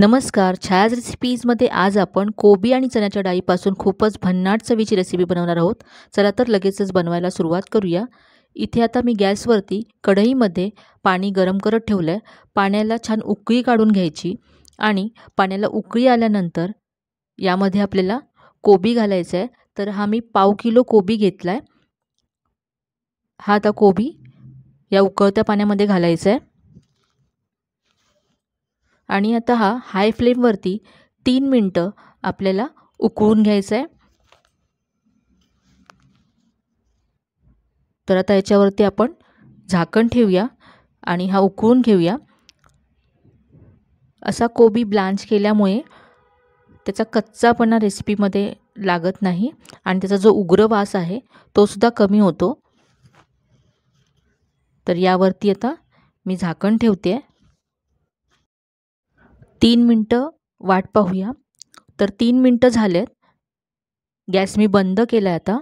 नमस्कार छायाज रेसिपीजमध्ये आज आपण कोबी आणि चण्याच्या डाळीपासून खूपच भन्नाट चवीची रेसिपी बनवणार आहोत चला तर लगेचच बनवायला सुरुवात करूया इथे आता मी गॅसवरती कढईमध्ये पाणी गरम करत ठेवलं आहे पाण्याला छान उकळी काढून घ्यायची आणि पाण्याला उकळी आल्यानंतर यामध्ये आपल्याला कोबी घालायचं आहे तर हा मी पाव किलो कोबी घेतला आहे हा आता कोबी या उकळत्या पाण्यामध्ये घालायचा आहे आणि आता हा हाय फ्लेमवरती तीन मिनटं आपल्याला उकळून घ्यायचं आहे तर आता याच्यावरती आपण झाकण ठेवूया आणि हा उकळून घेऊया असा कोबी ब्लांच केल्यामुळे त्याचा कच्चापणा रेसिपीमध्ये लागत नाही आणि त्याचा जो उग्र वास आहे तोसुद्धा कमी होतो तर यावरती आता मी झाकण ठेवते आहे तीन मिनटं वाट पाहूया तर तीन मिनटं झालेत गॅस मी बंद केला आहे आता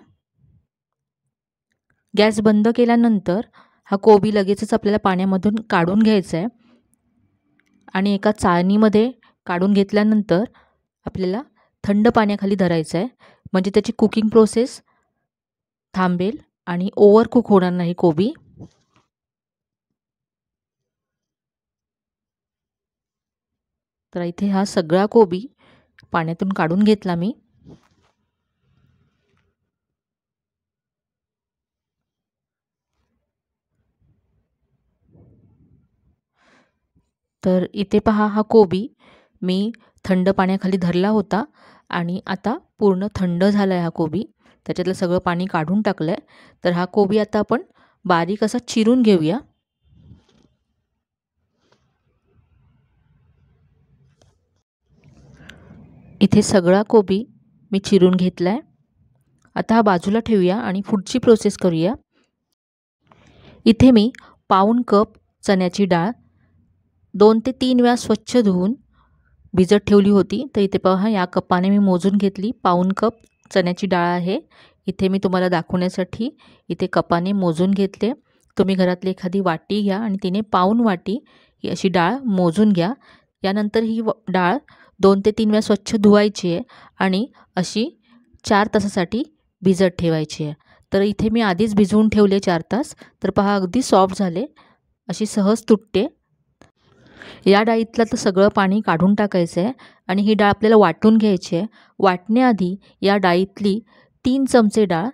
गॅस बंद केल्यानंतर हा कोबी लगेचच आपल्याला पाण्यामधून काढून घ्यायचा आहे आणि एका चाळणीमध्ये काढून घेतल्यानंतर आपल्याला थंड पाण्याखाली धरायचं आहे म्हणजे त्याची कुकिंग प्रोसेस थांबेल आणि ओव्हर कुक होणार नाही कोबी तर इथे हा सगळा कोबी पाण्यातून काढून घेतला मी तर इथे पहा हा कोबी मी थंड पाण्याखाली धरला होता आणि आता पूर्ण थंड झाला आहे हा कोबी त्याच्यातलं सगळं पाणी काढून टाकलं आहे तर हा कोबी आता आपण बारीक असा चिरून घेऊया इथे सगळा कोबी मी चिरून घेतला आहे आता हा बाजूला ठेवूया आणि पुढची प्रोसेस करूया इथे मी पाऊन कप चण्याची डाळ दोन ते तीन वेळा स्वच्छ धुवून भिजत ठेवली होती तर इथे पहा या कपाने मी मोजून घेतली पाऊन कप चण्याची डाळ आहे इथे मी तुम्हाला दाखवण्यासाठी इथे कपाने मोजून घेतले तुम्ही घरातली एखादी वाटी घ्या आणि तिने पाऊन वाटी ही अशी डाळ मोजून घ्या यानंतर ही डाळ दोन ते तीन वेळा स्वच्छ धुवायची आहे आणि अशी चार तासासाठी भिजत ठेवायची आहे तर इथे मी आधीच भिजवून ठेवले चार तास तर पहा अगदी सॉफ्ट झाले अशी सहज तुटते या डाळीतलं तर सगळं पाणी काढून टाकायचं आहे आणि ही डाळ आपल्याला वाटून घ्यायची आहे वाटण्याआधी या डाळीतली तीन चमचे डाळ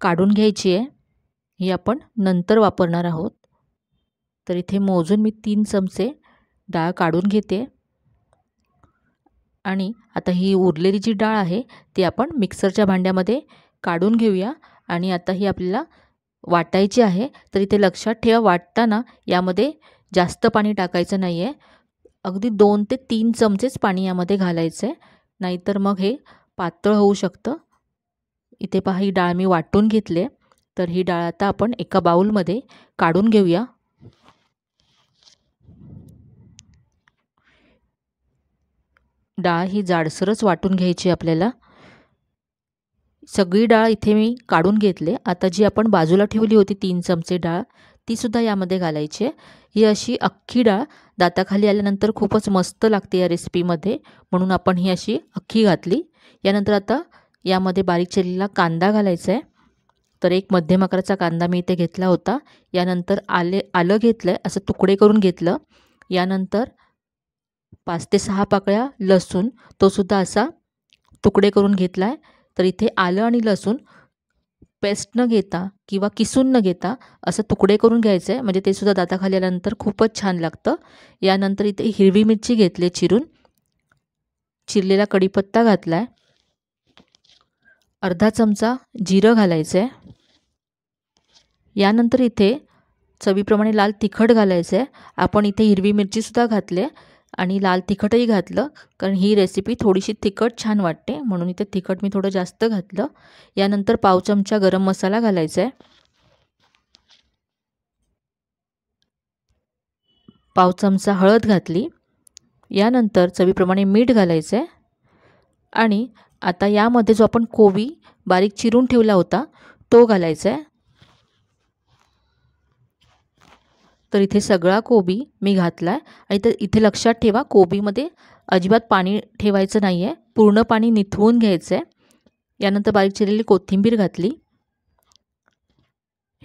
काढून घ्यायची आहे ही आपण नंतर वापरणार आहोत तर इथे मोजून मी तीन चमचे डाळ काढून घेते आणि आता ही उरलेली जी डाळ आहे ती आपण मिक्सरच्या भांड्यामध्ये काढून घेऊया आणि आता ही आपल्याला वाटायची आहे तर इथे लक्षात ठेवा वाटताना यामध्ये जास्त पाणी टाकायचं नाही आहे अगदी दोन ते तीन चमचेच पाणी यामध्ये घालायचं आहे नाहीतर मग हे पातळ होऊ शकतं इथे पहा ही डाळ मी वाटून घेतले तर ही डाळ आता आपण एका बाऊलमध्ये काढून घेऊया डाळ ही जाडसरच वाटून घ्यायची आपल्याला सगळी डाळ इथे मी काढून घेतले आता जी आपण बाजूला ठेवली होती तीन चमचे डाळ तीसुद्धा यामध्ये घालायची आहे ही अशी अख्खी डाळ दाताखाली आल्यानंतर खूपच मस्त लागते या रेसिपीमध्ये म्हणून आपण ही अशी अख्खी घातली यानंतर आता यामध्ये बारीक चिरलेला कांदा घालायचा आहे तर एक मध्यम आकाराचा कांदा मी इथे घेतला होता यानंतर आले आलं घेतलं आहे असं तुकडे करून घेतलं यानंतर पाच ते सहा पाकळ्या लसूण तो सुद्धा असा तुकडे करून घेतला आहे तर इथे आलं आणि लसूण पेस्ट न घेता किंवा किसून न घेता असं तुकडे करून घ्यायचं आहे म्हणजे ते सुद्धा दाताखाली आल्यानंतर खूपच छान लागतं यानंतर इथे हिरवी मिरची घेतली चिरून चिरलेला कढीपत्ता घातला आहे अर्धा चमचा जिरं घालायचं आहे यानंतर इथे चवीप्रमाणे लाल तिखट घालायचं आहे आपण इथे हिरवी मिरचीसुद्धा घातली आहे आणि लाल तिखटही घातलं कारण ही रेसिपी थोडीशी तिखट छान वाटते म्हणून इथे तिखट मी थोडं जास्त घातलं यानंतर पाव चमचा गरम मसाला घालायचा आहे पाव चमचा हळद घातली यानंतर चवीप्रमाणे मीठ घालायचं आहे आणि आता यामध्ये जो आपण कोबी बारीक चिरून ठेवला होता तो घालायचा आहे तर इथे सगळा कोबी मी घातला आहे आणि तर इथे लक्षात ठेवा कोबीमध्ये अजिबात पाणी ठेवायचं नाही आहे पूर्ण पाणी निथवून घ्यायचं आहे यानंतर बारीक चिरलेली कोथिंबीर घातली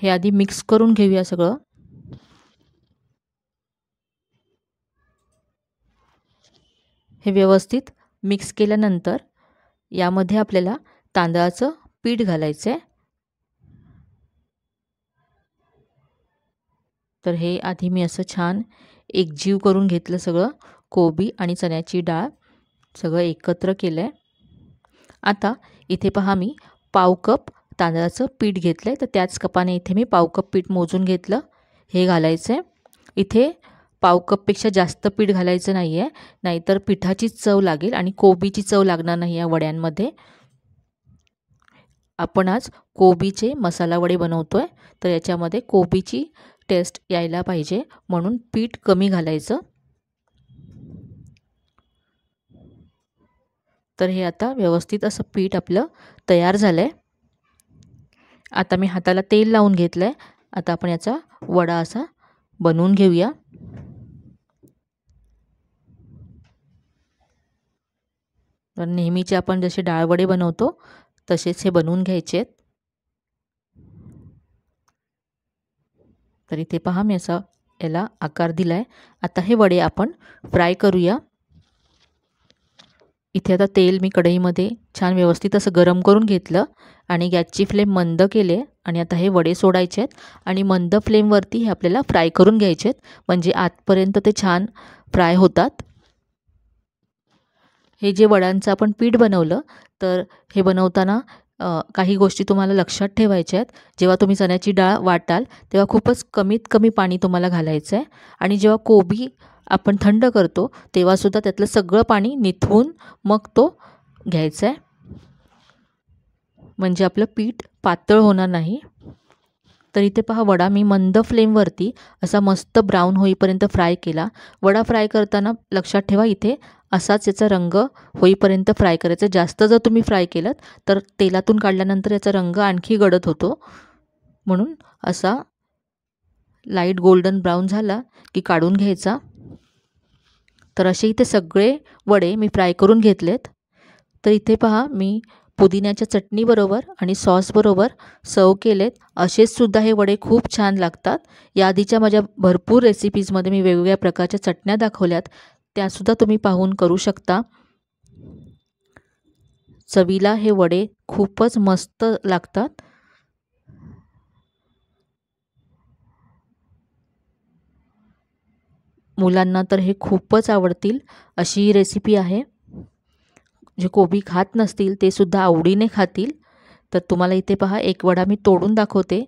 हे आधी मिक्स करून घेऊया सगळं हे व्यवस्थित मिक्स केल्यानंतर यामध्ये आपल्याला तांदळाचं पीठ घालायचं आहे तर हे आधी मी असं छान एकजीव करून घेतलं सगळं कोबी आणि चण्याची डाळ सगळं एकत्र केलं आहे आता इथे पहा मी पावकप कप तांदळाचं पीठ घेतलं आहे तर त्याच कपाने इथे मी पावकप कप पीठ मोजून घेतलं हे घालायचं आहे इथे पाव जास्त पीठ घालायचं नाही आहे नाहीतर पिठाची चव लागेल आणि कोबीची चव लागणार नाही या वड्यांमध्ये आपण आज कोबीचे मसाला वडे बनवतो आहे तर याच्यामध्ये कोबीची टेस्ट यायला पाहिजे म्हणून पीठ कमी घालायचं तर हे आता व्यवस्थित असं पीठ आपलं तयार झालं आहे आता मी हाताला तेल लावून घेतलं आहे आता आपण याचा वडा असा बनवून घेऊया तर नेहमीचे आपण जसे डाळवडे बनवतो तसेच हे बनवून घ्यायचे आहेत तर इथे पहा मी असा याला आकार दिला आहे आता हे वडे आपण फ्राय करूया इथे आता तेल मी कढईमध्ये छान व्यवस्थित असं गरम करून घेतलं आणि गॅसची फ्लेम मंद केले आणि आता हे वडे सोडायचे आहेत आणि मंद फ्लेमवरती हे आपल्याला फ्राय करून घ्यायचे आहेत म्हणजे आतपर्यंत ते छान फ्राय होतात हे जे वडांचं आपण पीठ बनवलं तर हे बनवताना काही गोष्टी तुम्हाला लक्षात ठेवायच्या आहेत जेव्हा तुम्ही चण्याची डाळ वाटाल तेव्हा खूपच कमीत कमी पाणी तुम्हाला घालायचं आहे आणि जेव्हा कोबी आपण थंड करतो तेव्हासुद्धा त्यातलं सगळं पाणी निथवून मग तो घ्यायचा आहे म्हणजे आपलं पीठ पातळ होणार नाही तर इथे पहा वडा मी मंद फ्लेमवरती असा मस्त ब्राऊन होईपर्यंत फ्राय केला वडा फ्राय करताना लक्षात ठेवा इथे असाच याचा रंग होईपर्यंत फ्राय करायचा जास्त जर तुम्ही फ्राय केलं तर तेलातून काढल्यानंतर याचा रंग आणखी गडद होतो म्हणून असा लाईट गोल्डन ब्राऊन झाला की काढून घ्यायचा तर असे इथे सगळे वडे मी फ्राय करून घेतलेत तर इथे पहा मी पुदिन्याच्या चटणीबरोबर आणि सॉसबरोबर सर्व केलेत असेचसुद्धा हे वडे खूप छान लागतात याआधीच्या माझ्या भरपूर रेसिपीजमध्ये मी वेगवेगळ्या प्रकारच्या चटण्या दाखवल्यात त्यासुद्धा तुम्ही पाहून करू शकता चवीला हे वडे खूपच मस्त लागतात मुलांना तर हे खूपच आवडतील अशी ही रेसिपी आहे जे कोबी खात नसतील ते सुद्धा आवडीने खातील तर तुम्हाला इथे पहा एक वडा मी तोडून दाखवते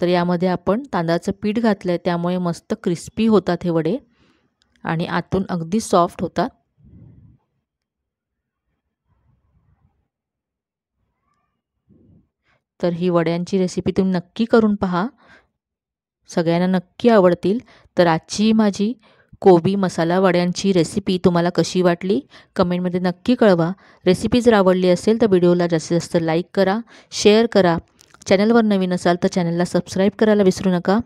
तर यामध्ये आपण तांदळाचं पीठ घातलं आहे त्यामुळे मस्त क्रिस्पी होतात हे वडे आणि आतून अगदी सॉफ्ट होतात तर ही वड्यांची रेसिपी तुम्ही नक्की करून पहा सगळ्यांना नक्की आवडतील तर आजची माझी कोबी मसाला वड्यांची रेसिपी तुम्हाला कशी वाटली कमेंटमध्ये नक्की कळवा रेसिपी जर आवडली असेल तर व्हिडिओला जास्तीत जास्त लाईक करा शेअर करा चॅनलवर नवीन असाल तर चॅनलला सबस्क्राईब करायला विसरू नका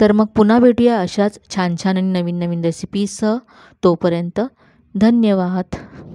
तर मग पुन्हा भेटूया अशाच छान छान आणि नवीन नवीन रेसिपीसह तोपर्यंत धन्यवाद